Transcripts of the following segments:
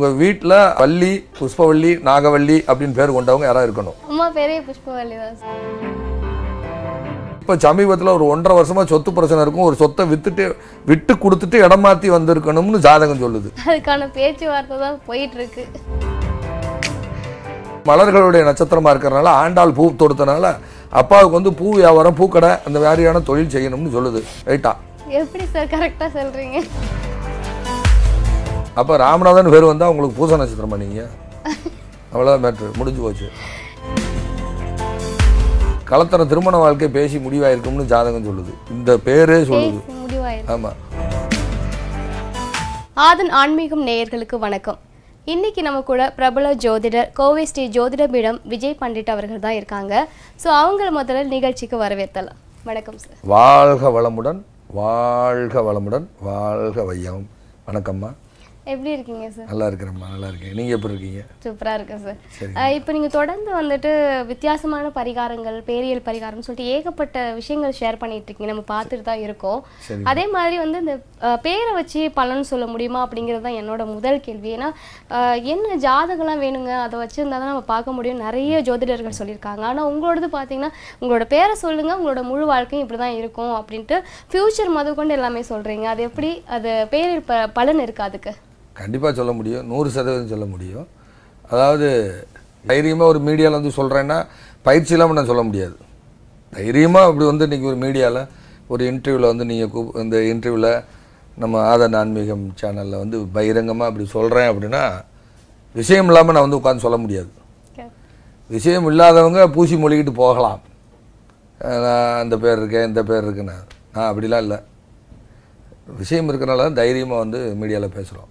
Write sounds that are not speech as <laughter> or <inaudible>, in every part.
உங்கள் வீட்டில் வள்ளி புஷ்பவள்ளி நாகவள்ளி அப்படின்னு பேர் கொண்டவங்க யாராவது இருக்கணும் அம்மா பெரிய புஷ்பவள்ளி தான் இப்போ சமீபத்தில் ஒரு ஒன்றரை வருஷமாக சொத்து பிரச்சனை இருக்கும் ஒரு சொத்தை வித்துட்டு விட்டு கொடுத்துட்டு இடம் மாற்றி வந்திருக்கணும்னு ஜாதகம் சொல்லுது அதுக்கான பேச்சுவார்த்தை தான் போயிட்டு இருக்கு மலர்களுடைய நட்சத்திரமாக இருக்கிறனால ஆண்டாள் பூ தொடுத்தனால அப்பாவுக்கு வந்து பூ வியாபாரம் பூக்கடை அந்த மாதிரியான தொழில் செய்யணும்னு சொல்லுது ரைட்டா எப்படி சார் கரெக்டாக சொல்கிறீங்க அப்போ ராமநாதன் பேர் வந்தால் உங்களுக்கு பூச நட்சத்திரம் நீங்கள் அவ்வளோதான் மேட்ரு முடிஞ்சு போச்சு கலத்தன திருமண வாழ்க்கை பேசி முடிவாயிருக்கும்னு ஜாதகம் சொல்லுது இந்த பேரே சொல்லுது ஆமாம் ஆதன் ஆன்மீகம் நேயர்களுக்கு வணக்கம் இன்னைக்கு நம்ம கூட பிரபல ஜோதிடர் கோவை ஸ்ரீ ஜோதிட பீடம் விஜய் பண்டிட் அவர்கள் தான் இருக்காங்க ஸோ அவங்கள முதல்ல நிகழ்ச்சிக்கு வரவேற்கலாம் வணக்கம் சார் வாழ்க வளமுடன் வாழ்க வளமுடன் வாழ்க வையம் வணக்கம்மா எப்படி இருக்கீங்க சார் நல்லா இருக்கிறேம்மா நல்லா இருக்கேன் நீங்கள் எப்படி இருக்கீங்க சூப்பராக இருக்கேன் சார் இப்போ நீங்கள் தொடர்ந்து வந்துட்டு வித்தியாசமான பரிகாரங்கள் பேரியல் பரிகாரம் சொல்லிட்டு ஏகப்பட்ட விஷயங்கள் ஷேர் பண்ணிட்டு இருக்கீங்க நம்ம பார்த்துட்டு தான் இருக்கோம் அதே மாதிரி வந்து இந்த பேரை வச்சு பலன் சொல்ல முடியுமா அப்படிங்கிறது தான் என்னோட முதல் கேள்வி ஏன்னா என்ன ஜாதகம்லாம் வேணுங்க அதை வச்சுருந்தா தான் நம்ம பார்க்க முடியும் நிறைய ஜோதிடர்கள் சொல்லியிருக்காங்க ஆனால் உங்களோடது பார்த்தீங்கன்னா உங்களோட பேரை சொல்லுங்கள் உங்களோட முழு வாழ்க்கையும் இப்படி தான் இருக்கும் அப்படின்ட்டு ஃப்யூச்சர் மது கொண்டு எல்லாமே சொல்கிறீங்க அது எப்படி அது பேரில் பலன் இருக்கா அதுக்கு கண்டிப்பாக சொல்ல முடியும் நூறு சதவீதம் சொல்ல முடியும் அதாவது தைரியமாக ஒரு மீடியாவில் வந்து சொல்கிறேன்னா பயிற்சி இல்லாமல் நான் சொல்ல முடியாது தைரியமாக அப்படி வந்து இன்றைக்கி ஒரு மீடியாவில் ஒரு இன்டர்வியூவில் வந்து நீங்கள் கூ இந்த இன்டர்வியூவில் நம்ம ஆதன் ஆன்மீகம் சேனலில் வந்து பகிரங்கமாக அப்படி சொல்கிறேன் அப்படின்னா விஷயம் இல்லாமல் நான் வந்து உட்காந்து சொல்ல முடியாது விஷயம் இல்லாதவங்க பூசி மொழிகிட்டு போகலாம் நான் அந்த பேர் இருக்கேன் இந்த பேர் இருக்குன்னு நான் அப்படிலாம் இல்லை விஷயம் இருக்கிறனால தைரியமாக வந்து மீடியாவில் பேசுகிறோம்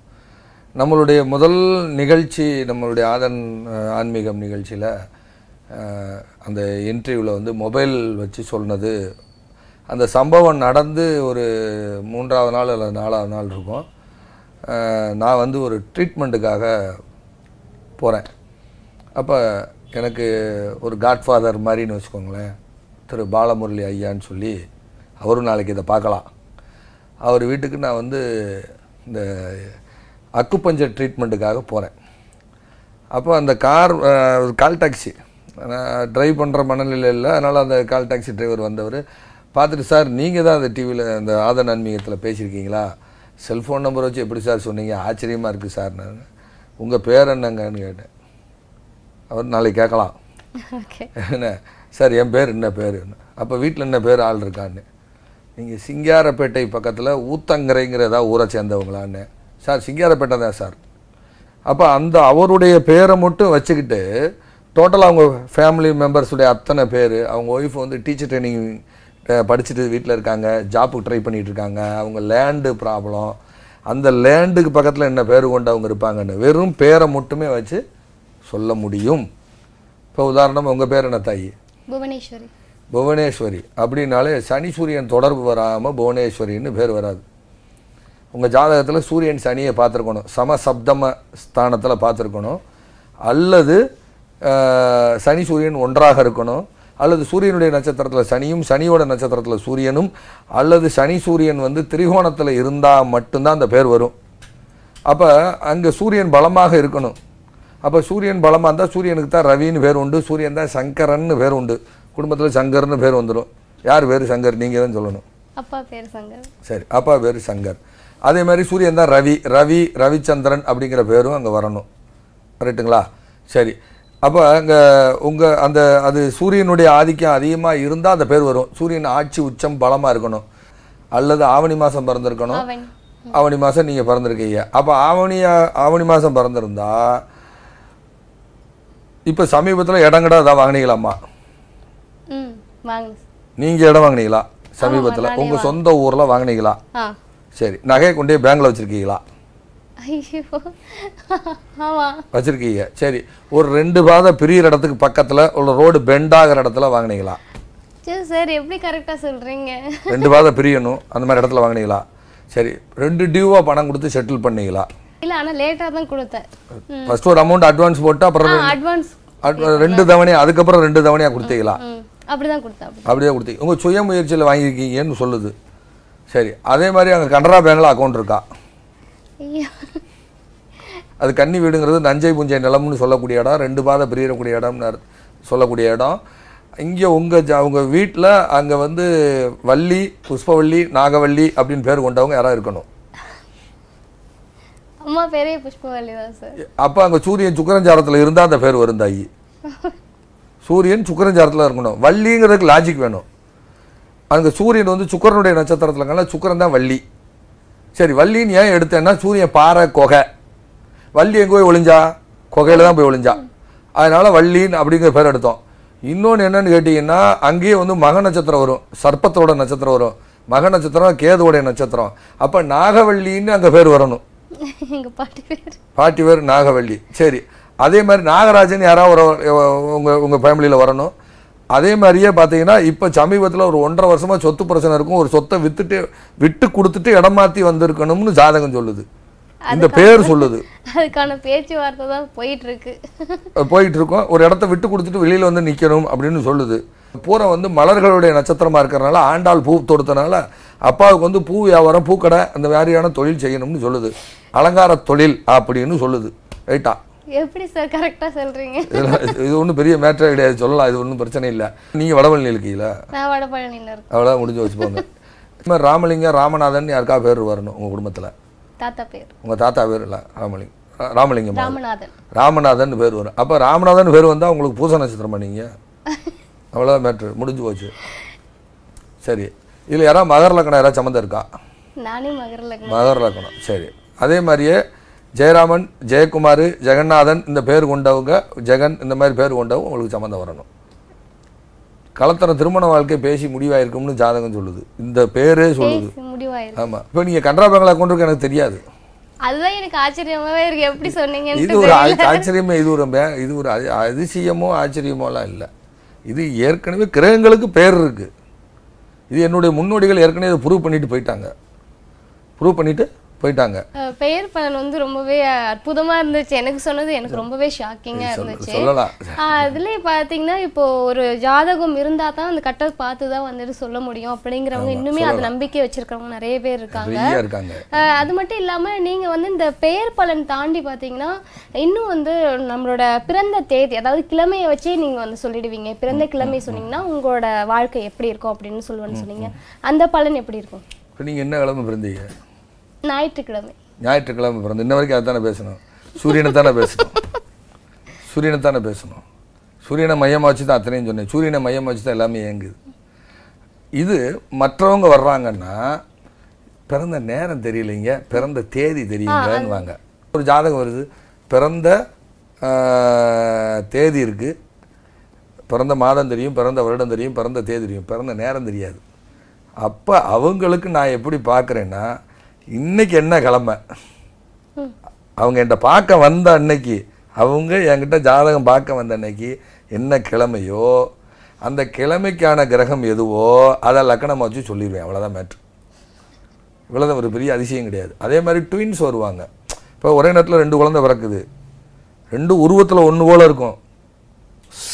நம்மளுடைய முதல் நிகழ்ச்சி நம்மளுடைய ஆதன் ஆன்மீகம் நிகழ்ச்சியில் அந்த இன்டர்வியூவில் வந்து மொபைல் வச்சு சொன்னது அந்த சம்பவம் நடந்து ஒரு மூன்றாவது நாள் அல்லது நாலாவது நாள் இருக்கும் நான் வந்து ஒரு ட்ரீட்மெண்ட்டுக்காக போகிறேன் அப்போ எனக்கு ஒரு காட்ஃபாதர் மாதிரின்னு வச்சுக்கோங்களேன் திரு பாலமுரளி ஐயான்னு சொல்லி அவரும் நாளைக்கு இதை பார்க்கலாம் அவர் வீட்டுக்கு நான் வந்து இந்த அக்குப்பஞ்சர் ட்ரீட்மெண்ட்டுக்காக போகிறேன் அப்போ அந்த கார் கால் டாக்ஸி ட்ரைவ் பண்ணுற மனநிலை இல்லை அதனால் அந்த கால் டாக்ஸி டிரைவர் வந்தவர் பார்த்துட்டு சார் நீங்கள் தான் அந்த டிவியில் அந்த ஆதன் நன்மீகத்தில் பேசியிருக்கீங்களா செல்ஃபோன் நம்பர் வச்சு எப்படி சார் சொன்னீங்க ஆச்சரியமாக இருக்குது சார் நான் உங்கள் பேர் என்னங்கன்னு கேட்டேன் அவர் நாளைக்கு கேட்கலாம் என்ன சார் என் பேர் என்ன பேர் அப்போ வீட்டில் என்ன பேர் ஆள் இருக்கான்னு நீங்கள் சிங்காரப்பேட்டை பக்கத்தில் ஊத்தங்கரைங்கிற ஏதாவது ஊரை சேர்ந்தவங்களான்னு சார் சிங்காரப்பேட்டை தான் சார் அப்போ அந்த அவருடைய பேரை மட்டும் வச்சுக்கிட்டு டோட்டலாக அவங்க ஃபேமிலி மெம்பர்ஸுடைய அத்தனை பேர் அவங்க ஒய்ஃப் வந்து டீச்சர் ட்ரைனிங் படிச்சுட்டு வீட்டில் இருக்காங்க ஜாப்புக்கு ட்ரை பண்ணிகிட்டு இருக்காங்க அவங்க லேண்டு ப்ராப்ளம் அந்த லேண்டுக்கு பக்கத்தில் என்ன பேர் கொண்டு அவங்க இருப்பாங்கன்னு வெறும் பேரை மட்டுமே வச்சு சொல்ல முடியும் இப்போ உதாரணமாக உங்கள் பேர் என்ன தாய் புவனேஸ்வரி புவனேஸ்வரி அப்படின்னாலே சனி சூரியன் தொடர்பு வராமல் புவனேஸ்வரின்னு பேர் வராது உங்கள் ஜாதகத்தில் சூரியன் சனியை பார்த்துருக்கணும் சம சப்தம ஸ்தானத்தில் பார்த்துருக்கணும் அல்லது சனி சூரியன் ஒன்றாக இருக்கணும் அல்லது சூரியனுடைய நட்சத்திரத்தில் சனியும் சனியோட நட்சத்திரத்தில் சூரியனும் அல்லது சனி சூரியன் வந்து திரிகோணத்தில் இருந்தால் மட்டும்தான் அந்த பேர் வரும் அப்போ அங்கே சூரியன் பலமாக இருக்கணும் அப்போ சூரியன் பலமாக இருந்தால் சூரியனுக்கு தான் ரவின்னு பேர் உண்டு சூரியன் தான் சங்கரன்னு பேர் உண்டு குடும்பத்தில் சங்கர்னு பேர் வந்துடும் யார் பேர் சங்கர் நீங்கள் தான் சொல்லணும் அப்பா பேர் சங்கர் சரி அப்பா பேர் சங்கர் அதே மாதிரி சூரியன் தான் ரவி ரவி ரவிச்சந்திரன் அப்படிங்கிற பேரும் அங்கே வரணும் ரைட்டுங்களா சரி அப்போ அங்கே உங்கள் அந்த அது சூரியனுடைய ஆதிக்கம் அதிகமாக இருந்தால் அந்த பேர் வரும் சூரியன் ஆட்சி உச்சம் பலமாக இருக்கணும் அல்லது ஆவணி மாதம் பிறந்திருக்கணும் ஆவணி மாதம் நீங்கள் பிறந்திருக்கீங்க அப்போ ஆவணியா ஆவணி மாதம் பிறந்திருந்தா இப்போ சமீபத்தில் இடங்கடா ஏதாவது வாங்கினீங்களாம்மா நீங்கள் இடம் வாங்கினீங்களா சமீபத்தில் உங்கள் சொந்த ஊரில் வாங்கினீங்களா சரி நகையை கொண்டு போய் பேங்க்ல வச்சிருக்கீங்களா வச்சிருக்கீங்க சரி ஒரு ரெண்டு பாதை பிரியிற இடத்துக்கு பக்கத்துல உள்ள ரோடு பெண்ட் ஆகிற இடத்துல வாங்கினீங்களா சரி எப்படி கரெக்டாக சொல்கிறீங்க ரெண்டு பாதம் பிரியணும் அந்த மாதிரி இடத்துல வாங்கினீங்களா சரி ரெண்டு டியூவாக பணம் கொடுத்து செட்டில் பண்ணீங்களா இல்லை ஆனால் லேட்டாக தான் கொடுத்தேன் ஃபர்ஸ்ட் ஒரு அமௌண்ட் அட்வான்ஸ் போட்டு அப்புறம் அட்வான்ஸ் ரெண்டு தவணையாக அதுக்கப்புறம் ரெண்டு தவணையாக கொடுத்தீங்களா அப்படிதான் கொடுத்தேன் அப்படியே கொடுத்தீங்க உங்கள் சுய முயற்சியில் வாங்கியிருக்கீங்கன்னு சொல்லுது சரி அதே மாதிரி அங்கே கனரா பேங்கில் அக்கௌண்ட் இருக்கா அது கன்னி வீடுங்கிறது நஞ்சை புஞ்சை நிலம்னு சொல்லக்கூடிய இடம் ரெண்டு பாதை பிரியக்கூடிய இடம்னு சொல்லக்கூடிய இடம் இங்கே உங்கள் ஜ உங்கள் வீட்டில் அங்கே வந்து வள்ளி புஷ்பவள்ளி நாகவள்ளி அப்படின்னு பேர் கொண்டவங்க யாராவது இருக்கணும் அம்மா பேரே புஷ்பவள்ளி தான் சார் அப்போ அங்கே சூரியன் சுக்கரஞ்சாரத்தில் இருந்தால் அந்த பேர் வரும் சூரியன் சுக்கரஞ்சாரத்தில் இருக்கணும் வள்ளிங்கிறதுக்கு லாஜிக் வேணும் அங்கே சூரியன் வந்து சுக்கரனுடைய நட்சத்திரத்துலங்கள்ல சுக்கரன் தான் வள்ளி சரி வள்ளின்னு ஏன் எடுத்தேன்னா சூரியன் பாறை கொகை வள்ளி எங்கே போய் ஒளிஞ்சா கொகையில் தான் போய் ஒளிஞ்சா அதனால் வள்ளின்னு அப்படிங்கிற பேர் எடுத்தோம் இன்னொன்று என்னன்னு கேட்டிங்கன்னா அங்கேயே வந்து மக நட்சத்திரம் வரும் சர்ப்பத்தோட நட்சத்திரம் வரும் மக நட்சத்திரம் கேதுவோடைய நட்சத்திரம் அப்போ நாகவள்ளின்னு அங்கே பேர் வரணும் பாட்டி பேர் நாகவள்ளி சரி அதே மாதிரி நாகராஜன் யாராவது ஒரு உங்கள் உங்கள் ஃபேமிலியில் வரணும் அதே மாதிரியே பார்த்தீங்கன்னா இப்போ சமீபத்தில் ஒரு ஒன்றரை வருஷமாக சொத்து பிரச்சனை இருக்கும் ஒரு சொத்தை வித்துட்டு விட்டு கொடுத்துட்டு இடம் மாற்றி வந்திருக்கணும்னு ஜாதகம் சொல்லுது இந்த பேர் சொல்லுது அதுக்கான பேச்சுவார்த்தை தான் போயிட்டு இருக்கு போயிட்டு இருக்கோம் ஒரு இடத்த விட்டு கொடுத்துட்டு வெளியில் வந்து நிற்கணும் அப்படின்னு சொல்லுது பூரா வந்து மலர்களுடைய நட்சத்திரமாக இருக்கிறனால ஆண்டாள் பூ தொடுத்தனால அப்பாவுக்கு வந்து பூ வியாபாரம் பூக்கடை அந்த மாதிரியான தொழில் செய்யணும்னு சொல்லுது அலங்கார தொழில் அப்படின்னு சொல்லுது ரைட்டா எப்படி சார் கரெக்டாக சொல்கிறீங்க இது ஒன்றும் பெரிய மேட்டரே கிடையாது சொல்லலாம் இது ஒன்றும் பிரச்சனை இல்லை நீங்கள் வடபழனி இருக்கீங்களா நான் வடபழனியில் இருக்கேன் அவ்வளோ முடிஞ்சு வச்சுப்போங்க இது மாதிரி ராமலிங்கம் ராமநாதன் யாருக்கா பேர் வரணும் உங்கள் குடும்பத்தில் தாத்தா பேர் உங்கள் தாத்தா பேர் இல்லை ராமலிங் ராமலிங்கம் ராமநாதன் ராமநாதன் பேர் வரும் அப்போ ராமநாதன் பேர் வந்தால் உங்களுக்கு பூச நட்சத்திரம் பண்ணீங்க அவ்வளோதான் மேட்ரு முடிஞ்சு போச்சு சரி இதில் யாராவது மகர லக்கணம் யாராவது சம்மந்தம் இருக்கா நானே மகர லக்கணம் மகர லக்கணம் சரி அதே மாதிரியே ஜெயராமன் ஜெயக்குமார் ஜெகநாதன் இந்த பேர் கொண்டவங்க ஜெகன் இந்த மாதிரி பேர் கொண்டவங்க உங்களுக்கு சம்மந்தம் வரணும் கலத்தர திருமண வாழ்க்கை பேசி முடிவாயிருக்கும்னு ஜாதகம் சொல்லுது இந்த பேரே சொல்லுது ஆமா இப்போ நீங்க கனரா பேங்கில் அக்கௌண்ட் எனக்கு தெரியாது இது ஒரு ஆச்சரியமே இது ஒரு இது ஒரு அதிசயமோ ஆச்சரியமோலாம் இல்லை இது ஏற்கனவே கிரகங்களுக்கு பேர் இருக்கு இது என்னுடைய முன்னோடிகள் ஏற்கனவே இதை ப்ரூவ் பண்ணிட்டு போயிட்டாங்க ப்ரூவ் பண்ணிட்டு போயிட்டாங்க பெயர் பலன் வந்து ரொம்பவே அற்புதமா இருந்துச்சு எனக்கு சொன்னது எனக்கு ரொம்பவே ஷாக்கிங்கா இருந்துச்சு அதுலயே பாத்தீங்கன்னா இப்போ ஒரு ஜாதகம் இருந்தா தான் அந்த கட்டத்தை பார்த்துதான் வந்துட்டு சொல்ல முடியும் அப்படிங்கிறவங்க இன்னுமே அது நம்பிக்கை வச்சிருக்கிறவங்க நிறைய பேர் இருக்காங்க அது மட்டும் இல்லாம நீங்க வந்து இந்த பெயர் பலன் தாண்டி பாத்தீங்கன்னா இன்னும் வந்து நம்மளோட பிறந்த தேதி அதாவது கிழமையை வச்சே நீங்க வந்து சொல்லிடுவீங்க பிறந்த கிழமை சொன்னீங்கன்னா உங்களோட வாழ்க்கை எப்படி இருக்கும் அப்படின்னு சொல்லுவேன்னு சொன்னீங்க அந்த பலன் எப்படி இருக்கும் இப்போ நீங்கள் என்ன கிழமை பிறந்தீங்க ஞாயிற்றுக்கிழமை ஞாயிற்றுக்கிழமை பிறந்த இன்ன வரைக்கும் அதை தானே பேசணும் சூரியனை தானே பேசணும் சூரியனை தானே பேசணும் சூரியனை மையமாக வச்சு தான் அத்தனையும் சொன்னேன் சூரியனை மையமாக வச்சு தான் எல்லாமே இயங்குது இது மற்றவங்க வர்றாங்கன்னா பிறந்த நேரம் தெரியலைங்க பிறந்த தேதி தெரியுங்களான்னுவாங்க ஒரு ஜாதகம் வருது பிறந்த தேதி இருக்குது பிறந்த மாதம் தெரியும் பிறந்த வருடம் தெரியும் பிறந்த தேதி தெரியும் பிறந்த நேரம் தெரியாது அப்போ அவங்களுக்கு நான் எப்படி பார்க்குறேன்னா இன்னைக்கு என்ன கிழமை அவங்க என்கிட்ட பார்க்க வந்த அன்னைக்கு அவங்க என்கிட்ட ஜாதகம் பார்க்க வந்த அன்னைக்கு என்ன கிழமையோ அந்த கிழமைக்கான கிரகம் எதுவோ அதை லக்கணமாக வச்சு சொல்லிடுவேன் அவ்வளோதான் மேட்ரு இவ்வளோதான் ஒரு பெரிய அதிசயம் கிடையாது அதே மாதிரி ட்வின்ஸ் வருவாங்க இப்போ ஒரே நேரத்தில் ரெண்டு குழந்தை பிறக்குது ரெண்டு உருவத்தில் ஒன்று போல் இருக்கும்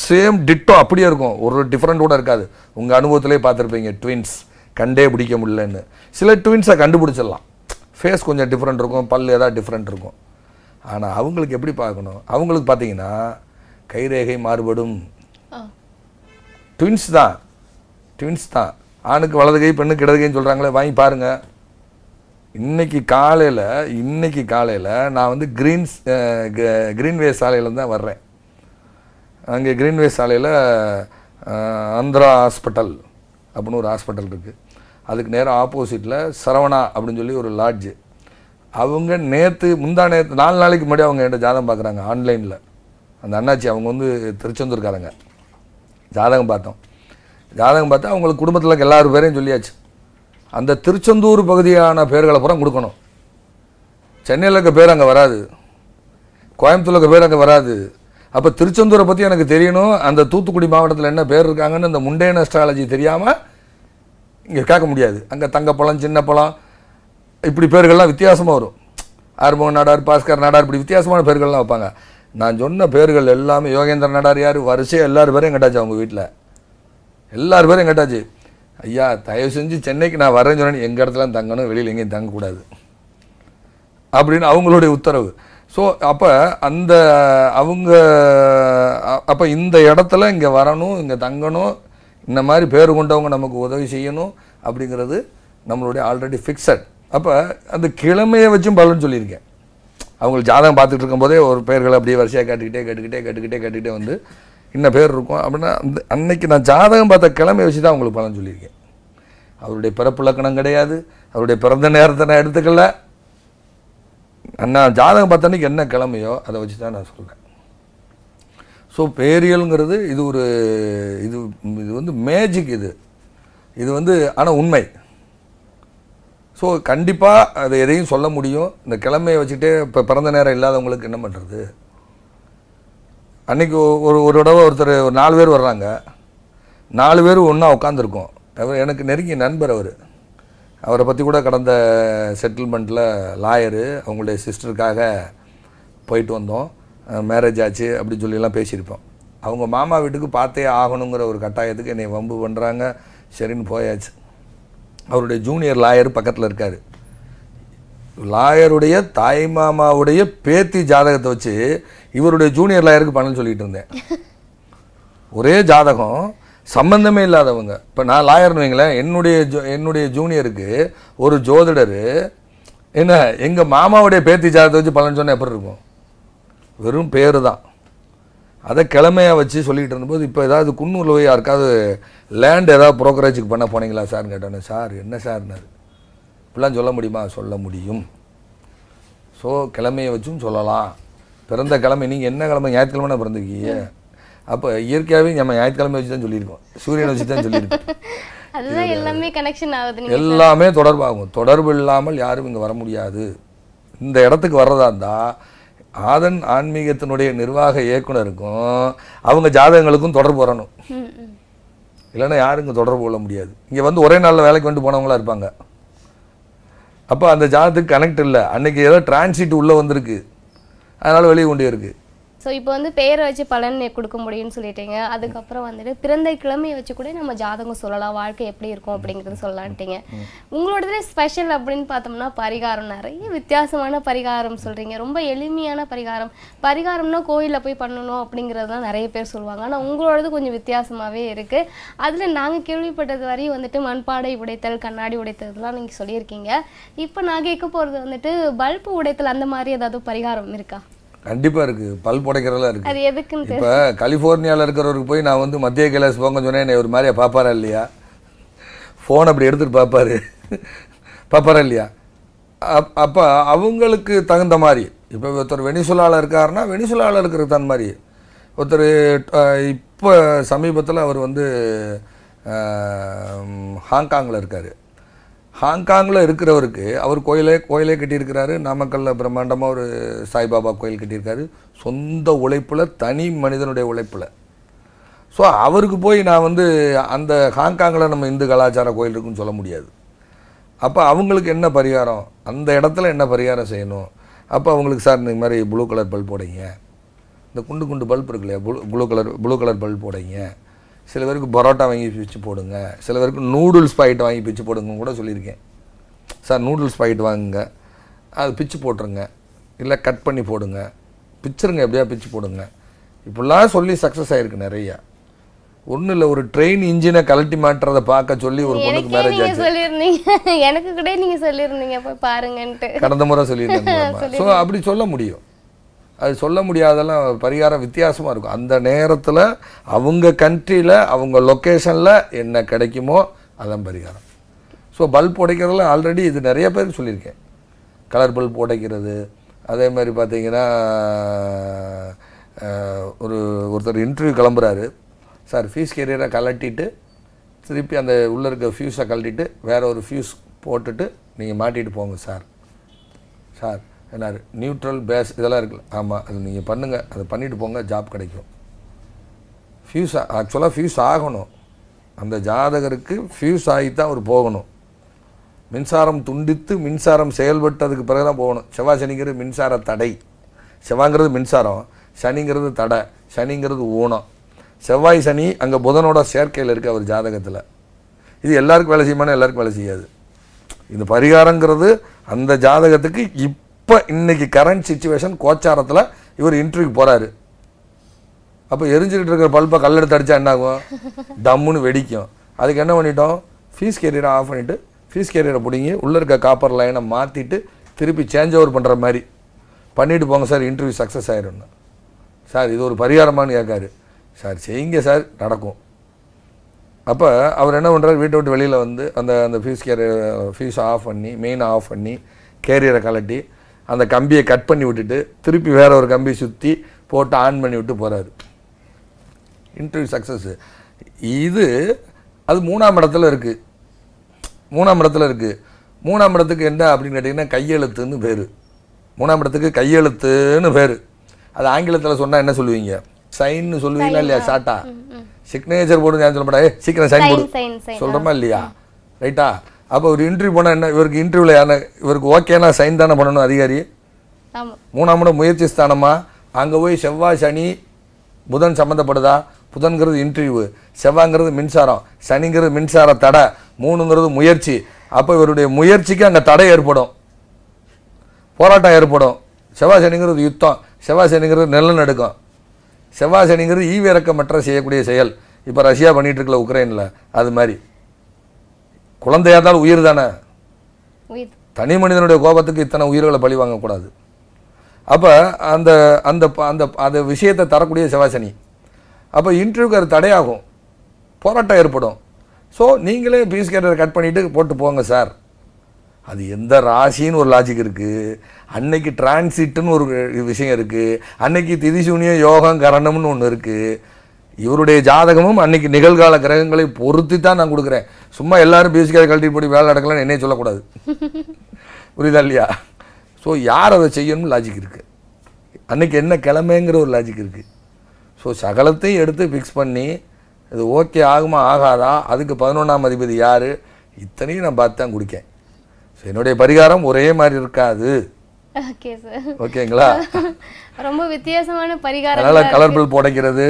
சேம் டிட்டோ அப்படியே இருக்கும் ஒரு டிஃப்ரெண்ட் கூட இருக்காது உங்கள் அனுபவத்திலே பார்த்துருப்பீங்க ட்வின்ஸ் கண்டே பிடிக்க முடியலன்னு சில ட்வின்ஸை கண்டுபிடிச்சிடலாம் ஃபேஸ் கொஞ்சம் டிஃப்ரெண்ட் இருக்கும் பல் ஏதாவது டிஃப்ரெண்ட் இருக்கும் ஆனால் அவங்களுக்கு எப்படி பார்க்கணும் அவங்களுக்கு பார்த்தீங்கன்னா கைரேகை மாறுபடும் ட்வின்ஸ் தான் ட்வின்ஸ் தான் ஆணுக்கு வலது கை பெண்ணுக்கு கிடதுகைன்னு சொல்கிறாங்களே வாங்கி பாருங்கள் இன்றைக்கி காலையில் இன்றைக்கி காலையில் நான் வந்து க்ரீன்ஸ் க்ரீன்வே சாலையில் தான் வர்றேன் அங்கே க்ரீன்வே சாலையில் ஆந்திரா ஹாஸ்பிட்டல் அப்படின்னு ஒரு ஹாஸ்பிட்டல் இருக்குது அதுக்கு நேரம் ஆப்போசிட்டில் சரவணா அப்படின்னு சொல்லி ஒரு லாட்ஜு அவங்க நேற்று முந்தா நேற்று நாலு நாளைக்கு முன்னாடி அவங்க என்கிட்ட ஜாதகம் பார்க்குறாங்க ஆன்லைனில் அந்த அண்ணாச்சி அவங்க வந்து திருச்செந்தூர்காரங்க ஜாதகம் பார்த்தோம் ஜாதகம் பார்த்தா அவங்களுக்கு குடும்பத்தில் எல்லாரும் பேரையும் சொல்லியாச்சு அந்த திருச்செந்தூர் பகுதியான பேர்களை பூரா கொடுக்கணும் சென்னையில் இருக்க பேர் அங்கே வராது கோயம்புத்தூரில் இருக்க பேர் அங்கே வராது அப்போ திருச்செந்தூரை பற்றி எனக்கு தெரியணும் அந்த தூத்துக்குடி மாவட்டத்தில் என்ன பேர் இருக்காங்கன்னு அந்த முண்டேன அஸ்ட்ராலஜி தெரியாமல் இங்கே கேட்க முடியாது அங்கே தங்கப்பழம் சின்ன பழம் இப்படி பேர்கள்லாம் வித்தியாசமாக வரும் ஆர்மோகன் நாடார் பாஸ்கர் நாடார் இப்படி வித்தியாசமான பேர்கள்லாம் வைப்பாங்க நான் சொன்ன பேர்கள் எல்லாமே யோகேந்திர நாடார் யார் வரிசையாக எல்லாரும் பேரும் எங்கட்டாச்சு அவங்க வீட்டில் எல்லாரும் பேரும் எங்கட்டாச்சு ஐயா தயவு செஞ்சு சென்னைக்கு நான் வரேன்னு சொன்னேன் எங்கள் இடத்துல தங்கணும் வெளியில் எங்கேயும் தங்கக்கூடாது அப்படின்னு அவங்களுடைய உத்தரவு ஸோ அப்போ அந்த அவங்க அப்போ இந்த இடத்துல இங்கே வரணும் இங்கே தங்கணும் இந்த மாதிரி பேர் கொண்டவங்க நமக்கு உதவி செய்யணும் அப்படிங்கிறது நம்மளுடைய ஆல்ரெடி ஃபிக்ஸட் அப்போ அந்த கிழமையை வச்சும் பலன் சொல்லியிருக்கேன் அவங்களுக்கு ஜாதகம் பார்த்துட்டு இருக்கும்போதே ஒரு பேர்களை அப்படியே வரிசையாக கேட்டுக்கிட்டே கேட்டுக்கிட்டே கேட்டுக்கிட்டே கேட்டுக்கிட்டே வந்து இன்ன பேர் இருக்கும் அப்படின்னா அந்த அன்னைக்கு நான் ஜாதகம் பார்த்த கிழமையை வச்சு தான் அவங்களுக்கு பலன் சொல்லியிருக்கேன் அவருடைய பிறப்பு கிடையாது அவருடைய பிறந்த நேரத்தை நான் எடுத்துக்கல அண்ணா ஜாதகம் பார்த்த என்ன கிழமையோ அதை வச்சு தான் நான் சொல்கிறேன் ஸோ பேரியல்ங்கிறது இது ஒரு இது இது வந்து மேஜிக் இது இது வந்து ஆனால் உண்மை ஸோ கண்டிப்பாக அதை எதையும் சொல்ல முடியும் இந்த கிழமையை வச்சுக்கிட்டே இப்போ பிறந்த நேரம் இல்லாதவங்களுக்கு என்ன பண்ணுறது அன்றைக்கி ஒரு ஒரு தடவை ஒருத்தர் ஒரு நாலு பேர் வர்றாங்க நாலு பேர் ஒன்றா உட்காந்துருக்கோம் அவர் எனக்கு நெருங்கிய நண்பர் அவர் அவரை பற்றி கூட கடந்த செட்டில்மெண்ட்டில் லாயரு அவங்களுடைய சிஸ்டருக்காக போயிட்டு வந்தோம் மேரேஜ் ஆச்சு அப்படி சொல்லிலாம் பேசியிருப்போம் அவங்க மாமா வீட்டுக்கு பார்த்தே ஆகணுங்கிற ஒரு கட்டாயத்துக்கு என்னை வம்பு பண்ணுறாங்க சரின்னு போயாச்சு அவருடைய ஜூனியர் லாயர் பக்கத்தில் இருக்கார் லாயருடைய தாய் மாமாவுடைய பேத்தி ஜாதகத்தை வச்சு இவருடைய ஜூனியர் லாயருக்கு பண்ணு சொல்லிகிட்டு இருந்தேன் ஒரே ஜாதகம் சம்மந்தமே இல்லாதவங்க இப்போ நான் லாயர்னு வைங்களேன் என்னுடைய ஜோ என்னுடைய ஜூனியருக்கு ஒரு ஜோதிடர் என்ன எங்கள் மாமாவுடைய பேத்தி ஜாதகத்தை வச்சு பலன் சொன்னால் எப்படி இருக்கும் வெறும் பேர் தான் அதை கிழமையாக வச்சு சொல்லிகிட்டு இருந்தபோது இப்போ ஏதாவது குன்னூரில் போய் யாருக்காவது லேண்ட் ஏதாவது ப்ரோக்கரேஜுக்கு பண்ண போனீங்களா சார்னு கேட்டோன்னே சார் என்ன சார்னாரு இப்படிலாம் சொல்ல முடியுமா சொல்ல முடியும் ஸோ கிழமையை வச்சும் சொல்லலாம் பிறந்த கிழமை நீங்கள் என்ன கிழமை ஞாயிற்றுக்கிழமை பிறந்திருக்கீங்க அப்போ இயற்கையாகவே நம்ம ஞாயிற்றுக்கிழமை வச்சு தான் சொல்லியிருக்கோம் சூரியனை வச்சு தான் சொல்லியிருக்கோம் எல்லாமே கனெக்ஷன் ஆகுது எல்லாமே தொடர்பாகும் தொடர்பு இல்லாமல் யாரும் இங்கே வர முடியாது இந்த இடத்துக்கு வர்றதா இருந்தால் ஆதன் ஆன்மீகத்தினுடைய நிர்வாக இயக்குனருக்கும் அவங்க ஜாதகங்களுக்கும் தொடர்பு வரணும் இல்லைன்னா யாருங்க தொடர்பு கொள்ள முடியாது இங்கே வந்து ஒரே நாளில் வேலைக்கு வந்து போனவங்களாக இருப்பாங்க அப்போ அந்த ஜாதத்துக்கு கனெக்ட் இல்லை அன்றைக்கி ஏதோ டிரான்சிட் உள்ளே வந்திருக்கு அதனால் வெளியே கொண்டே இருக்குது ஸோ இப்போ வந்து பெயரை வச்சு பலன் கொடுக்க முடியும்னு சொல்லிட்டீங்க அதுக்கப்புறம் வந்துட்டு பிறந்த கிழமையை வச்சு கூட நம்ம ஜாதகம் சொல்லலாம் வாழ்க்கை எப்படி இருக்கும் அப்படிங்கிறது சொல்லலான்ட்டீங்க உங்களோடதுல ஸ்பெஷல் அப்படின்னு பார்த்தோம்னா பரிகாரம் நிறைய வித்தியாசமான பரிகாரம் சொல்கிறீங்க ரொம்ப எளிமையான பரிகாரம் பரிகாரம்னா கோயிலில் போய் பண்ணணும் அப்படிங்கிறது தான் நிறைய பேர் சொல்லுவாங்க ஆனால் உங்களோடது கொஞ்சம் வித்தியாசமாகவே இருக்குது அதில் நாங்கள் கேள்விப்பட்டது வரையும் வந்துட்டு மண்பாடை உடைத்தல் கண்ணாடி உடைத்ததுலாம் நீங்கள் சொல்லியிருக்கீங்க இப்போ நான் கேட்க போகிறது வந்துட்டு பல்பு உடைத்தல் அந்த மாதிரி ஏதாவது பரிகாரம் இருக்கா கண்டிப்பாக இருக்குது பல் புடைக்கிறதெல்லாம் இருக்குது இப்ப கலிபோர்னியால இப்போ கலிஃபோர்னியாவில் இருக்கிறவருக்கு போய் நான் வந்து மத்திய கைலாஸ் போங்க சொன்னேன் என்னை ஒரு மாதிரியா பார்ப்பாரா இல்லையா போன் அப்படி எடுத்துகிட்டு பார்ப்பாரு பார்ப்பாரா இல்லையா அப் அப்போ அவங்களுக்கு தகுந்த மாதிரி இப்போ ஒருத்தர் வெனிசுலால இருக்காருன்னா வெனிசுலால இருக்கிறதுக்கு தகுந்த மாதிரி ஒருத்தர் இப்போ சமீபத்தில் அவர் வந்து ஹாங்காங்ல இருக்கார் ஹாங்காங்கில் இருக்கிறவருக்கு அவர் கோயிலே கோயிலே கட்டியிருக்கிறாரு நாமக்கல்லில் பிரம்மாண்டமாக ஒரு சாய்பாபா கோயில் கட்டியிருக்காரு சொந்த உழைப்பில் தனி மனிதனுடைய உழைப்பில் ஸோ அவருக்கு போய் நான் வந்து அந்த ஹாங்காங்கில் நம்ம இந்து கலாச்சார கோயில் இருக்குன்னு சொல்ல முடியாது அப்போ அவங்களுக்கு என்ன பரிகாரம் அந்த இடத்துல என்ன பரிகாரம் செய்யணும் அப்போ அவங்களுக்கு சார் இந்த மாதிரி ப்ளூ கலர் பல்ப் போடுங்க இந்த குண்டு குண்டு பல்ப் இருக்கு இல்லையா blue blue colour blue colour bulb போடுங்க சில பேருக்கு பரோட்டா வாங்கி பிச்சு போடுங்க சில பேருக்கு நூடுல்ஸ் பாக்கெட் வாங்கி பிச்சு போடுங்க கூட சொல்லியிருக்கேன் சார் நூடுல்ஸ் பாக்கெட் வாங்குங்க அது பிச்சு போட்டுருங்க இல்லை கட் பண்ணி போடுங்க பிச்சுருங்க எப்படியா பிச்சு போடுங்க இப்படிலாம் சொல்லி சக்ஸஸ் ஆகிருக்கு நிறையா ஒன்றும் இல்லை ஒரு ட்ரெயின் இன்ஜினை கலட்டி மாட்டுறத பார்க்க சொல்லி ஒரு பொண்ணுக்கு மேரேஜ் ஆச்சு சொல்லியிருந்தீங்க <laughs> எனக்கு கூட நீங்கள் சொல்லியிருந்தீங்க போய் பாருங்கன்ட்டு கடந்த முறை சொல்லியிருந்தேன் ஸோ <laughs> அப்படி சொல்ல முடியும் அது சொல்ல முடியாதெல்லாம் பரிகாரம் வித்தியாசமாக இருக்கும் அந்த நேரத்தில் அவங்க கண்ட்ரியில் அவங்க லொக்கேஷனில் என்ன கிடைக்குமோ அதான் பரிகாரம் ஸோ பல்ப் உடைக்கிறதுல ஆல்ரெடி இது நிறைய பேர் சொல்லியிருக்கேன் கலர் பல்ப் உடைக்கிறது அதே மாதிரி பார்த்தீங்கன்னா ஒரு ஒருத்தர் இன்டர்வியூ கிளம்புறாரு சார் ஃபீஸ் கேரியரை கலட்டிட்டு திருப்பி அந்த உள்ளே இருக்க ஃபியூஸை கலட்டிட்டு வேறு ஒரு ஃப்யூஸ் போட்டுட்டு நீங்கள் மாட்டிகிட்டு போங்க சார் சார் என்ன நியூட்ரல் பேஸ் இதெல்லாம் இருக்குல்ல ஆமாம் அது நீங்கள் பண்ணுங்கள் அதை பண்ணிவிட்டு போங்க ஜாப் கிடைக்கும் ஃபியூஸ் ஆக்சுவலாக ஃபியூஸ் ஆகணும் அந்த ஜாதகருக்கு ஃபியூஸ் ஆகி தான் அவர் போகணும் மின்சாரம் துண்டித்து மின்சாரம் செயல்பட்டதுக்கு பிறகு தான் போகணும் செவ்வாய் சனிங்கிறது மின்சார தடை செவ்வாய்ங்கிறது மின்சாரம் சனிங்கிறது தடை சனிங்கிறது ஊனம் செவ்வாய் சனி அங்கே புதனோட சேர்க்கையில் இருக்குது அவர் ஜாதகத்தில் இது எல்லாருக்கும் வேலை செய்யுமானா எல்லாருக்கும் வேலை செய்யாது இந்த பரிகாரங்கிறது அந்த ஜாதகத்துக்கு இப் இப்போ இன்றைக்கி கரண்ட் சுச்சுவேஷன் கோச்சாரத்தில் இவர் இன்டர்வியூக்கு போகிறாரு அப்போ எரிஞ்சுக்கிட்டு இருக்கிற பல்பை கல்லெடுத்து அடித்தா என்னாகும் டம்முன்னு வெடிக்கும் அதுக்கு என்ன பண்ணிட்டோம் ஃபீஸ் கேரியரை ஆஃப் பண்ணிவிட்டு ஃபீஸ் கேரியரை பிடிங்கி உள்ளே இருக்க காப்பர் லைனை மாற்றிட்டு திருப்பி சேஞ்ச் ஓவர் பண்ணுற மாதிரி பண்ணிவிட்டு போங்க சார் இன்டர்வியூ சக்ஸஸ் ஆகிடும்னு சார் இது ஒரு பரிகாரமானு கேட்காரு சார் செய்யுங்க சார் நடக்கும் அப்போ அவர் என்ன பண்ணுறாரு வீட்டை விட்டு வெளியில் வந்து அந்த அந்த ஃபீஸ் கேரியர் ஃபீஸை ஆஃப் பண்ணி மெயினை ஆஃப் பண்ணி கேரியரை கலட்டி அந்த கம்பியை கட் பண்ணி விட்டுட்டு திருப்பி வேற ஒரு கம்பியை சுற்றி போட்டு ஆன் பண்ணி விட்டு போகிறாரு இன்டர்வியூ சக்ஸஸ்ஸு இது அது மூணாம் இடத்துல இருக்குது மூணாம் இடத்துல இருக்குது மூணாம் இடத்துக்கு என்ன அப்படின்னு கேட்டிங்கன்னா கையெழுத்துன்னு பேர் மூணாம் இடத்துக்கு கையெழுத்துன்னு பேர் அது ஆங்கிலத்தில் சொன்னால் என்ன சொல்லுவீங்க சைன்னு சொல்லுவீங்களா இல்லையா ஷார்ட்டா சிக்னேச்சர் போடுன்னு சொல்ல சீக்கிரம் சைன் போடு சொல்கிறோமா இல்லையா ரைட்டா அப்போ ஒரு இன்டர்வியூ போனால் என்ன இவருக்கு இன்டர்வியூவில் யானை இவருக்கு ஓகேனா சைன் தானே பண்ணணும் அதிகாரி மூணாம் இடம் முயற்சி ஸ்தானமா அங்கே போய் செவ்வாய் சனி புதன் சம்மந்தப்படுதா புதன்கிறது இன்டர்வியூ செவ்வாய்ங்கிறது மின்சாரம் சனிங்கிறது மின்சார தடை மூணுங்கிறது முயற்சி அப்போ இவருடைய முயற்சிக்கு அங்கே தடை ஏற்படும் போராட்டம் ஏற்படும் செவ்வாய் சனிங்கிறது யுத்தம் செவ்வாய் சனிங்கிறது நிலநடுக்கம் செவ்வாய் சனிங்கிறது ஈவிறக்கமற்ற செய்யக்கூடிய செயல் இப்போ ரஷ்யா பண்ணிகிட்டு இருக்கல உக்ரைனில் அது மாதிரி குழந்தையாக இருந்தாலும் உயிர் தானே தனி மனிதனுடைய கோபத்துக்கு இத்தனை உயிர்களை பழி வாங்கக்கூடாது அப்போ அந்த அந்த அந்த அந்த விஷயத்தை தரக்கூடிய செவ்வாசனி அப்போ இன்டர்வியூக்கு அது தடையாகும் போராட்டம் ஏற்படும் ஸோ நீங்களே பீஸ் கேட்டரை கட் பண்ணிவிட்டு போட்டு போங்க சார் அது எந்த ராசின்னு ஒரு லாஜிக் இருக்குது அன்னைக்கு டிரான்சிட்டுன்னு ஒரு விஷயம் இருக்குது அன்னைக்கு திதிசூனியம் யோகம் கரணம்னு ஒன்று இருக்குது இவருடைய ஜாதகமும் அன்னைக்கு நிகழ்கால கிரகங்களை பொருத்தி தான் நான் கொடுக்குறேன் சும்மா எல்லாரும் பேசிக்காத கழட்டி போய் வேலை நடக்கலாம்னு என்னையே சொல்லக்கூடாது <laughs> புரியுதா இல்லையா ஸோ யார் அதை செய்யணும்னு லாஜிக் இருக்குது அன்னைக்கு என்ன கிழமைங்கிற ஒரு லாஜிக் இருக்குது ஸோ சகலத்தையும் எடுத்து ஃபிக்ஸ் பண்ணி இது ஓகே ஆகுமா ஆகாதா அதுக்கு பதினொன்றாம் அதிபதி யார் இத்தனையும் நான் பார்த்து தான் குடிக்கேன் ஸோ என்னுடைய பரிகாரம் ஒரே மாதிரி இருக்காது ஓகேங்களா <laughs> ரொம்ப வித்தியாசமான பரிகாரம் அதனால் கலர் பல் புடைக்கிறது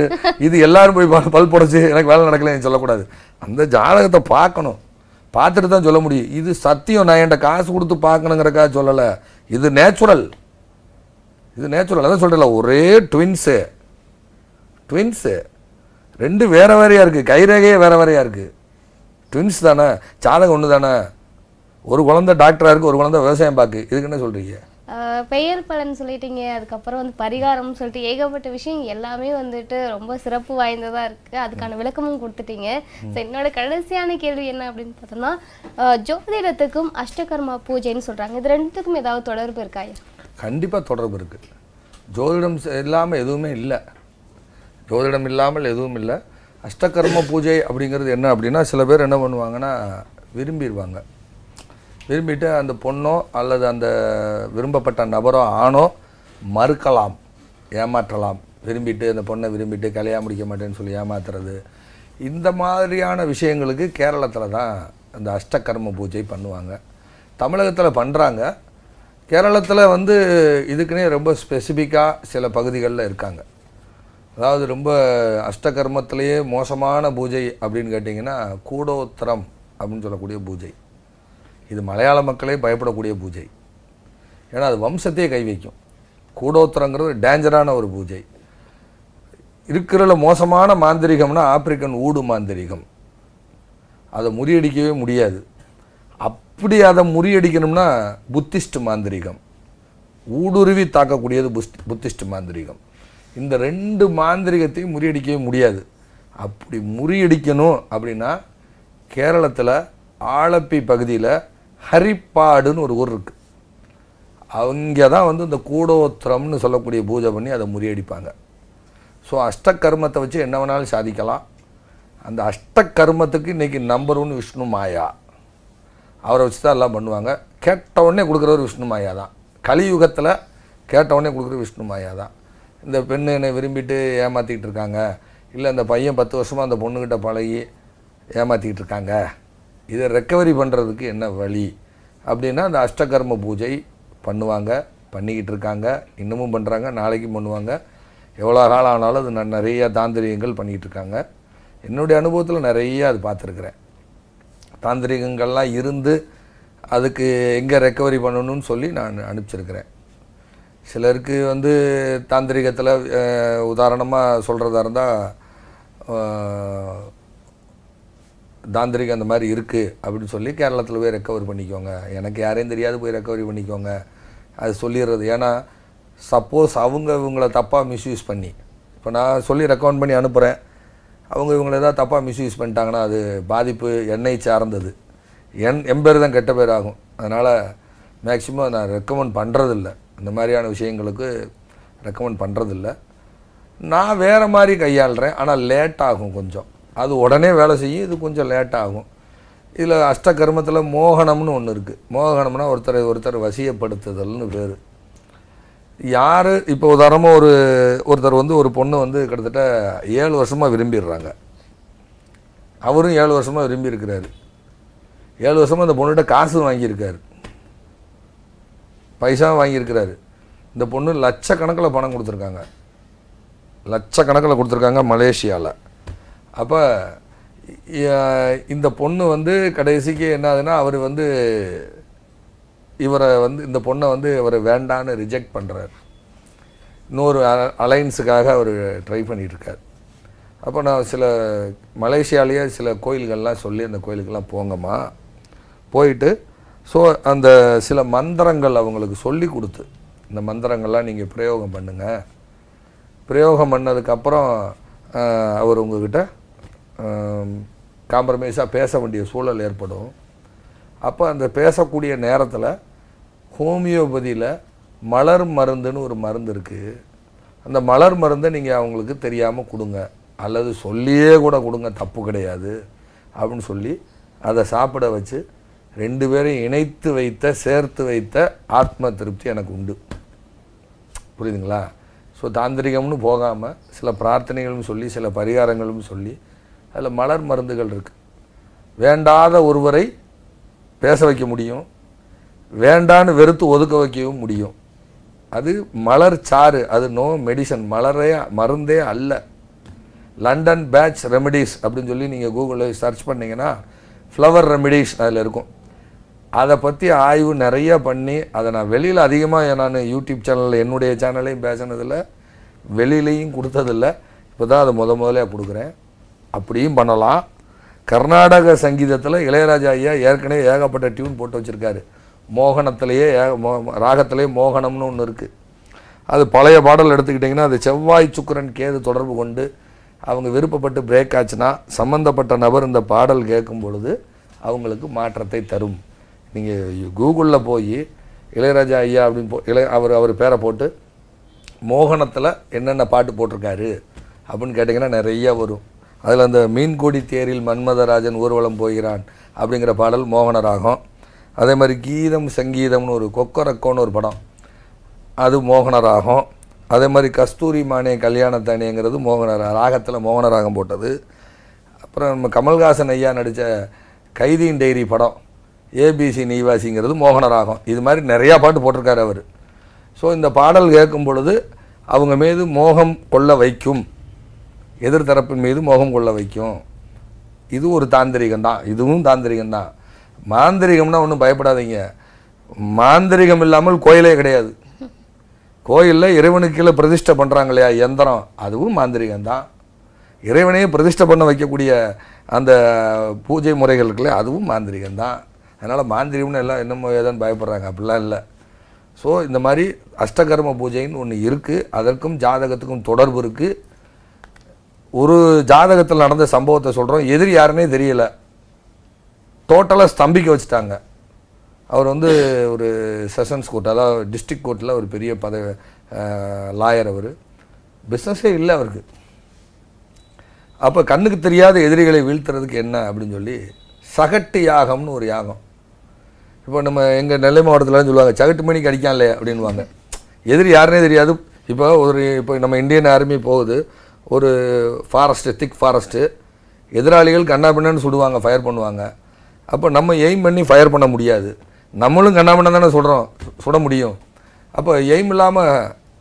இது எல்லாரும் போய் பல் புடைச்சி எனக்கு வேலை நடக்கலன்னு சொல்லக்கூடாது அந்த ஜாதகத்தை பார்க்கணும் பார்த்துட்டு தான் சொல்ல முடியும் இது சத்தியம் நான் என்கிட்ட காசு கொடுத்து பார்க்கணுங்கிறக்கா சொல்லலை இது நேச்சுரல் இது நேச்சுரல் அதான் சொல்கிறல ஒரே ட்வின்ஸு ட்வின்ஸு ரெண்டு வேறு வேறையாக இருக்குது கைரேகையே வேறு வேறையாக இருக்குது ட்வின்ஸ் தானே ஜாதகம் ஒன்று தானே ஒரு குழந்தை டாக்டராக இருக்குது ஒரு குழந்தை விவசாயம் பார்க்கு இதுக்கு என்ன சொல்கிறீங்க பெயர் பலன் சொல்லிட்டீங்க அதுக்கப்புறம் வந்து பரிகாரம்னு சொல்லிட்டு ஏகப்பட்ட விஷயம் எல்லாமே வந்துட்டு ரொம்ப சிறப்பு வாய்ந்ததாக இருக்குது அதுக்கான விளக்கமும் கொடுத்துட்டீங்க ஸோ என்னோட கடைசியான கேள்வி என்ன அப்படின்னு பார்த்தோம்னா ஜோதிடத்துக்கும் அஷ்டகர்மா பூஜைன்னு சொல்கிறாங்க இது ரெண்டுத்துக்கும் ஏதாவது தொடர்பு இருக்கா கண்டிப்பாக தொடர்பு இருக்கு ஜோதிடம் இல்லாமல் எதுவுமே இல்லை ஜோதிடம் இல்லாமல் எதுவும் இல்லை அஷ்டகர்ம பூஜை அப்படிங்கிறது என்ன அப்படின்னா சில பேர் என்ன பண்ணுவாங்கன்னா விரும்பிடுவாங்க விரும்பிட்டு அந்த பொண்ணோ அல்லது அந்த விரும்பப்பட்ட நபரோ ஆணோ மறுக்கலாம் ஏமாற்றலாம் விரும்பிட்டு அந்த பொண்ணை விரும்பிட்டு கலையாக முடிக்க மாட்டேன்னு சொல்லி ஏமாத்துறது இந்த மாதிரியான விஷயங்களுக்கு கேரளத்தில் தான் அந்த அஷ்டகர்ம பூஜை பண்ணுவாங்க தமிழகத்தில் பண்ணுறாங்க கேரளத்தில் வந்து இதுக்குன்னே ரொம்ப ஸ்பெசிஃபிக்காக சில பகுதிகளில் இருக்காங்க அதாவது ரொம்ப அஷ்டகர்மத்திலேயே மோசமான பூஜை அப்படின்னு கேட்டிங்கன்னா கூடோத்தரம் அப்படின்னு சொல்லக்கூடிய பூஜை இது மலையாள மக்களே பயப்படக்கூடிய பூஜை ஏன்னா அது வம்சத்தையே கை வைக்கும் கூடோத்திரங்கிறது டேஞ்சரான ஒரு பூஜை இருக்கிறல மோசமான மாந்திரிகம்னா ஆப்பிரிக்கன் ஊடு மாந்திரிகம் அதை முறியடிக்கவே முடியாது அப்படி அதை முறியடிக்கணும்னா புத்திஸ்ட் மாந்திரிகம் ஊடுருவி தாக்கக்கூடியது புஸ்ட் புத்திஸ்ட் மாந்திரிகம் இந்த ரெண்டு மாந்திரிகத்தையும் முறியடிக்கவே முடியாது அப்படி முறியடிக்கணும் அப்படின்னா கேரளத்தில் ஆலப்பி பகுதியில் ஹரிப்பாடுன்னு ஒரு ஊர் இருக்குது அங்கே தான் வந்து இந்த கூடோத்திரம்னு சொல்லக்கூடிய பூஜை பண்ணி அதை முறியடிப்பாங்க ஸோ அஷ்டகர்மத்தை வச்சு என்ன வேணாலும் சாதிக்கலாம் அந்த அஷ்டகர்மத்துக்கு இன்றைக்கி நம்பர் ஒன் விஷ்ணு மாயா அவரை வச்சு தான் எல்லாம் பண்ணுவாங்க கேட்டவுடனே கொடுக்குறவர் விஷ்ணு மாயா தான் கலியுகத்தில் கேட்டவுடனே கொடுக்குற விஷ்ணு மாயா தான் இந்த பெண்ணு என்னை விரும்பிட்டு ஏமாற்றிக்கிட்டு இருக்காங்க இல்லை அந்த பையன் பத்து வருஷமாக அந்த பொண்ணுக்கிட்ட பழகி ஏமாற்றிக்கிட்டு இருக்காங்க இதை ரெக்கவரி பண்ணுறதுக்கு என்ன வழி அப்படின்னா அந்த அஷ்டகர்ம பூஜை பண்ணுவாங்க பண்ணிக்கிட்டு இருக்காங்க இன்னமும் பண்ணுறாங்க நாளைக்கும் பண்ணுவாங்க எவ்வளோ காலம் ஆனாலும் அது நான் நிறையா தாந்திரிகங்கள் பண்ணிக்கிட்டு இருக்காங்க என்னுடைய அனுபவத்தில் நிறையா அது பார்த்துருக்குறேன் தாந்திரிகங்கள்லாம் இருந்து அதுக்கு எங்கே ரெக்கவரி பண்ணணும்னு சொல்லி நான் அனுப்பிச்சிருக்கிறேன் சிலருக்கு வந்து தாந்திரிகத்தில் உதாரணமாக சொல்கிறதா இருந்தால் தாந்திரிகம் அந்த மாதிரி இருக்குது அப்படின்னு சொல்லி கேரளத்தில் போய் ரெக்கவரி பண்ணிக்கோங்க எனக்கு யாரையும் தெரியாது போய் ரெக்கவரி பண்ணிக்கோங்க அது சொல்லிடுறது ஏன்னா சப்போஸ் அவங்க இவங்கள தப்பாக மிஸ்யூஸ் பண்ணி இப்போ நான் சொல்லி ரெக்கமெண்ட் பண்ணி அனுப்புகிறேன் அவங்க இவங்களை ஏதாவது தப்பாக மிஸ்யூஸ் பண்ணிட்டாங்கன்னா அது பாதிப்பு என்னை சார்ந்தது என் என் பேர் தான் கெட்ட பேர் ஆகும் அதனால் மேக்சிமம் நான் ரெக்கமெண்ட் பண்ணுறதில்ல இந்த மாதிரியான விஷயங்களுக்கு ரெக்கமெண்ட் பண்ணுறதில்ல நான் வேறு மாதிரி கையாளுறேன் ஆனால் லேட் ஆகும் கொஞ்சம் அது உடனே வேலை செய்யும் இது கொஞ்சம் லேட்டாகும் இதில் அஷ்ட கர்மத்தில் மோகனம்னு ஒன்று இருக்குது மோகனம்னா ஒருத்தரை ஒருத்தர் வசியப்படுத்துதல்னு பேர் யார் இப்போ உதாரணமாக ஒரு ஒருத்தர் வந்து ஒரு பொண்ணு வந்து கிட்டத்தட்ட ஏழு வருஷமாக விரும்பிடுறாங்க அவரும் ஏழு வருஷமாக விரும்பி இருக்கிறாரு ஏழு வருஷமாக அந்த பொண்ணுகிட்ட காசு வாங்கியிருக்காரு பைசா வாங்கியிருக்கிறாரு இந்த பொண்ணு லட்சக்கணக்கில் பணம் கொடுத்துருக்காங்க லட்சக்கணக்கில் கொடுத்துருக்காங்க மலேசியாவில் அப்போ இந்த பொண்ணு வந்து கடைசிக்கு என்ன ஆகுதுன்னா அவர் வந்து இவரை வந்து இந்த பொண்ணை வந்து இவரை வேண்டான்னு ரிஜெக்ட் பண்ணுறார் இன்னொரு அலைன்ஸுக்காக அவர் ட்ரை பண்ணிகிட்ருக்கார் அப்போ நான் சில மலேசியாலேயே சில கோயில்கள்லாம் சொல்லி அந்த கோயிலுக்கெல்லாம் போங்கம்மா போயிட்டு ஸோ அந்த சில மந்திரங்கள் அவங்களுக்கு சொல்லி கொடுத்து இந்த மந்திரங்கள்லாம் நீங்கள் பிரயோகம் பண்ணுங்கள் பிரயோகம் பண்ணதுக்கப்புறம் அவர் உங்ககிட்ட காம்ப்ரமைஸாக பேச வேண்டிய சூழல் ஏற்படும் அப்போ அந்த பேசக்கூடிய நேரத்தில் ஹோமியோபதியில் மலர் மருந்துன்னு ஒரு மருந்து இருக்குது அந்த மலர் மருந்தை நீங்கள் அவங்களுக்கு தெரியாமல் கொடுங்க அல்லது சொல்லியே கூட கொடுங்க தப்பு கிடையாது அப்படின்னு சொல்லி அதை சாப்பிட வச்சு ரெண்டு பேரையும் இணைத்து வைத்த சேர்த்து வைத்த ஆத்ம திருப்தி எனக்கு உண்டு புரியுதுங்களா ஸோ தாந்திரிகம்னு போகாமல் சில பிரார்த்தனைகளும் சொல்லி சில பரிகாரங்களும் சொல்லி அதில் மலர் மருந்துகள் இருக்குது வேண்டாத ஒருவரை பேச வைக்க முடியும் வேண்டான்னு வெறுத்து ஒதுக்க வைக்கவும் முடியும் அது மலர் சாறு அது நோ மெடிசன் மலரே மருந்தே அல்ல லண்டன் பேட்ச் ரெமடிஸ் அப்படின்னு சொல்லி நீங்கள் கூகுளில் சர்ச் பண்ணிங்கன்னா ஃப்ளவர் ரெமடிஸ் அதில் இருக்கும் அதை பற்றி ஆய்வு நிறைய பண்ணி அதை நான் வெளியில் அதிகமாக நான் யூடியூப் சேனலில் என்னுடைய சேனலையும் பேசினதில்லை வெளியிலையும் கொடுத்ததில்லை இப்போ தான் அதை முத முதலே கொடுக்குறேன் அப்படியும் பண்ணலாம் கர்நாடக சங்கீதத்தில் இளையராஜா ஐயா ஏற்கனவே ஏகப்பட்ட டியூன் போட்டு வச்சுருக்காரு மோகனத்திலேயே ஏக மோ ராகத்திலேயே மோகனம்னு ஒன்று இருக்குது அது பழைய பாடல் எடுத்துக்கிட்டிங்கன்னா அது செவ்வாய் சுக்கரன் கேது தொடர்பு கொண்டு அவங்க விருப்பப்பட்டு பிரேக் ஆச்சுன்னா சம்மந்தப்பட்ட நபர் இந்த பாடல் கேட்கும் பொழுது அவங்களுக்கு மாற்றத்தை தரும் நீங்கள் கூகுளில் போய் இளையராஜா ஐயா அப்படின்னு போ இளைய அவர் அவர் பேரை போட்டு மோகனத்தில் என்னென்ன பாட்டு போட்டிருக்காரு அப்படின்னு கேட்டிங்கன்னா நிறைய வரும் அதில் அந்த மீன்கொடி தேரில் மன்மதராஜன் ஊர்வலம் போகிறான் அப்படிங்கிற பாடல் மோகன ராகம் அதே மாதிரி கீதம் சங்கீதம்னு ஒரு கொக்கரக்கோன்னு ஒரு படம் அது மோகன ராகம் அதே மாதிரி கஸ்தூரி மானிய தானேங்கிறது மோகன ராகத்தில் மோகன ராகம் போட்டது அப்புறம் நம்ம கமல்ஹாசன் ஐயா நடித்த கைதியின் டைரி படம் ஏபிசி நீவாசிங்கிறது மோகன ராகம் இது மாதிரி நிறையா பாட்டு போட்டிருக்காரு அவர் ஸோ இந்த பாடல் கேட்கும் பொழுது அவங்க மீது மோகம் கொள்ள வைக்கும் எதிர்த்தரப்பின் மீது மோகம் கொள்ள வைக்கும் இது ஒரு தாந்திரிகம் தான் இதுவும் தாந்திரிகம் தான் மாந்திரிகம்னா ஒன்றும் பயப்படாதீங்க மாந்திரிகம் இல்லாமல் கோயிலே கிடையாது கோயிலில் இறைவனுக்கு பிரதிஷ்டை பண்ணுறாங்க இல்லையா எந்திரம் அதுவும் மாந்திரிகம் தான் இறைவனையே பிரதிஷ்டை பண்ண வைக்கக்கூடிய அந்த பூஜை முறைகள் இருக்குல்ல அதுவும் மாந்திரிகம் தான் அதனால் மாந்திரிகம்னு எல்லாம் என்னமோ ஏதான்னு பயப்படுறாங்க அப்படிலாம் இல்லை ஸோ இந்த மாதிரி அஷ்டகர்ம பூஜைன்னு ஒன்று இருக்குது அதற்கும் ஜாதகத்துக்கும் தொடர்பு இருக்குது ஒரு ஜாதகத்தில் நடந்த சம்பவத்தை சொல்கிறோம் எதிரி யாருன்னே தெரியல டோட்டலாக ஸ்தம்பிக்க வச்சுட்டாங்க அவர் வந்து ஒரு செஷன்ஸ் கோர்ட் அதாவது டிஸ்ட்ரிக் கோர்ட்டில் ஒரு பெரிய பத லாயர் அவர் பிஸ்னஸே இல்லை அவருக்கு அப்போ கண்ணுக்கு தெரியாத எதிரிகளை வீழ்த்துறதுக்கு என்ன அப்படின்னு சொல்லி சகட்டு யாகம்னு ஒரு யாகம் இப்போ நம்ம எங்கள் நெல்லை மாவட்டத்தில் சொல்லுவாங்க சகட்டு மணிக்கு அடிக்கலையே அப்படின்வாங்க எதிரி யாருன்னே தெரியாது இப்போ ஒரு இப்போ நம்ம இந்தியன் ஆர்மி போகுது ஒரு ஃபாரஸ்ட்டு திக் ஃபாரஸ்ட்டு எதிராளிகள் கண்ணா பின்னான்னு சுடுவாங்க ஃபயர் பண்ணுவாங்க அப்போ நம்ம எய்ம் பண்ணி ஃபயர் பண்ண முடியாது நம்மளும் கண்ணா தானே சுடுறோம் சுட முடியும் அப்போ எய்ம் இல்லாமல்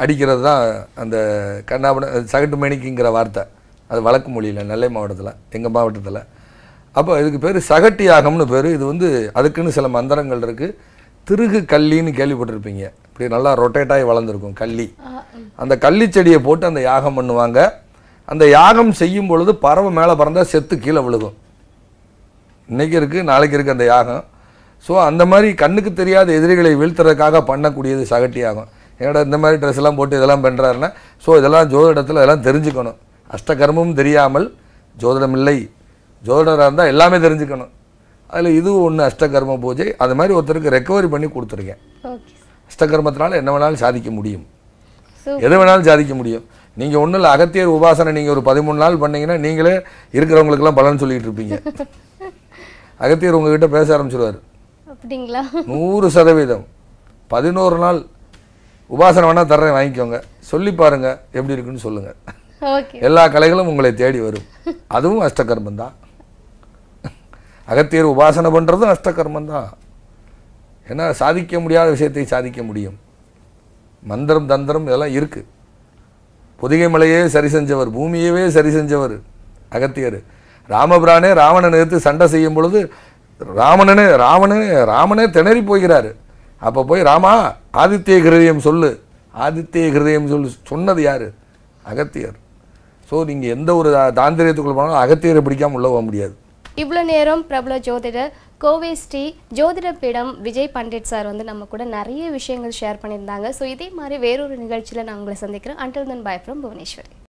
அடிக்கிறது தான் அந்த கண்ணாபின சகட்டு மணிக்குங்கிற வார்த்தை அது வழக்கு மொழியில் நெல்லை மாவட்டத்தில் எங்கள் மாவட்டத்தில் அப்போ இதுக்கு பேர் சகட்டி யாகம்னு பேர் இது வந்து அதுக்குன்னு சில மந்திரங்கள் இருக்குது திருகு கல்லின்னு கேள்விப்பட்டிருப்பீங்க இப்படி நல்லா ரொட்டேட்டாகி வளர்ந்துருக்கும் கள்ளி அந்த கள்ளி செடியை போட்டு அந்த யாகம் பண்ணுவாங்க அந்த யாகம் செய்யும் பொழுது பறவை மேலே பறந்தால் செத்து கீழே விழுகும் இன்னைக்கு இருக்குது நாளைக்கு இருக்குது அந்த யாகம் ஸோ அந்த மாதிரி கண்ணுக்கு தெரியாத எதிரிகளை வீழ்த்துறதுக்காக பண்ணக்கூடியது சகட்டி ஆகும் என்னோட இந்த மாதிரி ட்ரெஸ் எல்லாம் போட்டு இதெல்லாம் பண்ணுறாருன்னா ஸோ இதெல்லாம் ஜோதிடத்தில் இதெல்லாம் தெரிஞ்சுக்கணும் அஷ்டகர்மமும் தெரியாமல் ஜோதிடம் இல்லை ஜோதிடராக இருந்தால் எல்லாமே தெரிஞ்சுக்கணும் அதில் இது ஒன்று அஷ்டகர்ம பூஜை அது மாதிரி ஒருத்தருக்கு ரெக்கவரி பண்ணி கொடுத்துருக்கேன் அஷ்டகர்மத்தினால என்ன வேணாலும் சாதிக்க முடியும் எது வேணாலும் சாதிக்க முடியும் நீங்கள் ஒன்றும் இல்லை அகத்தியர் உபாசனை நீங்கள் ஒரு பதிமூணு நாள் பண்ணீங்கன்னா நீங்களே இருக்கிறவங்களுக்கெல்லாம் பலன் சொல்லிகிட்டு இருப்பீங்க அகத்தியர் உங்ககிட்ட பேச ஆரம்பிச்சிருவார் அப்படிங்களா நூறு சதவீதம் பதினோரு நாள் உபாசனை வேணால் தர்றேன் வாங்கிக்கோங்க சொல்லி பாருங்கள் எப்படி இருக்குன்னு சொல்லுங்கள் எல்லா கலைகளும் உங்களை தேடி வரும் அதுவும் அஷ்டகர்மம் தான் அகத்தியர் உபாசனை பண்ணுறதும் அஷ்டகர்மம் தான் ஏன்னா சாதிக்க முடியாத விஷயத்தை சாதிக்க முடியும் மந்திரம் தந்திரம் இதெல்லாம் இருக்குது பொதிகை மலையே சரி செஞ்சவர் பூமியவே சரி செஞ்சவர் அகத்தியர் ராமபிரானே ராவணன் எடுத்து சண்டை செய்யும் பொழுது ராவணனே ராவணே ராமனே திணறி போகிறார் அப்போ போய் ராமா ஆதித்ய கிருதயம் சொல்லு ஆதித்ய கிருதயம் சொல்லு சொன்னது யார் அகத்தியர் ஸோ நீங்கள் எந்த ஒரு தாந்திரியத்துக்குள்ள போனாலும் அகத்தியரை பிடிக்காமல் உள்ள போக முடியாது இவ்வளோ நேரம் பிரபல ஜோதிடர் கோவை ஸ்ரீ ஜோதிடப்பீடம் விஜய் பண்டிட் சார் வந்து நம்ம கூட நிறைய விஷயங்கள் ஷேர் பண்ணியிருந்தாங்க ஸோ இதே மாதிரி வேறொரு நிகழ்ச்சியில் நான் உங்களை சந்திக்கிறேன் until then bye from Bhuvaneswari